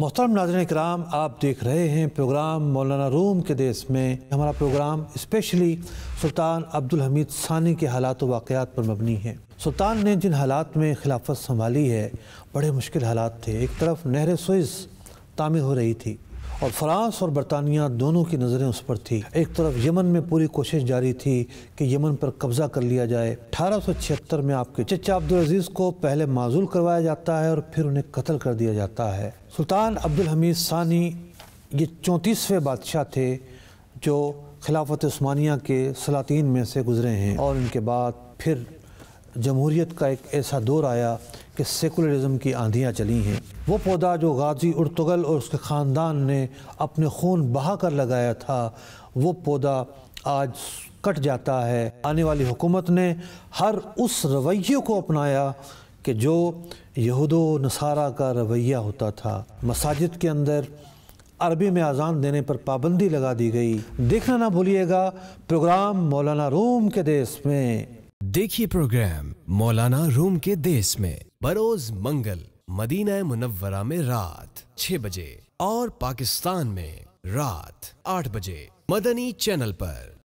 मोहतरम नाजन कराम आप देख रहे हैं प्रोग्राम मौलाना रूम के देश में हमारा program especially Sultan Abdul Hamid Sani के हालात वाक़ात पर मबनी है सुल्तान ने जिन हालात में खिलाफत संभाली है बड़े मुश्किल हालात थे एक तरफ नहर सुइस तामीर हो रही थी और फ्रांस और बरतानिया दोनों की नज़रें उस पर थी एक तरफ यमन में पूरी कोशिश जारी थी कि यमन पर कब्ज़ा कर लिया जाए अठारह में आपके चचा अब्दुल अजीज़ को पहले माजूल करवाया जाता है और फिर उन्हें कत्ल कर दिया जाता है सुल्तान अब्दुल हमीद सानी ये चौंतीसवें बादशाह थे जो खिलाफत स्मानिया के सलातीन में से गुज़रे हैं और उनके बाद फिर जमहूरीत का एक ऐसा दौर आया कि सेकुलरिज्म की आंधियाँ चली हैं वो पौधा जो गाजी उर्तगल और उसके ख़ानदान ने अपने खून बहा कर लगाया था वो पौधा आज कट जाता है आने वाली हुकूमत ने हर उस रवैये को अपनाया कि जो यहूद नसारा का रवैया होता था मसाजिद के अंदर अरबी में आज़ान देने पर पाबंदी लगा दी गई देखना ना भूलिएगा प्रोग्राम मौलाना रूम के देश में देखिए प्रोग्राम मौलाना रूम के देश में बरोज मंगल मदीना मुनव्वरा में रात छह बजे और पाकिस्तान में रात आठ बजे मदनी चैनल पर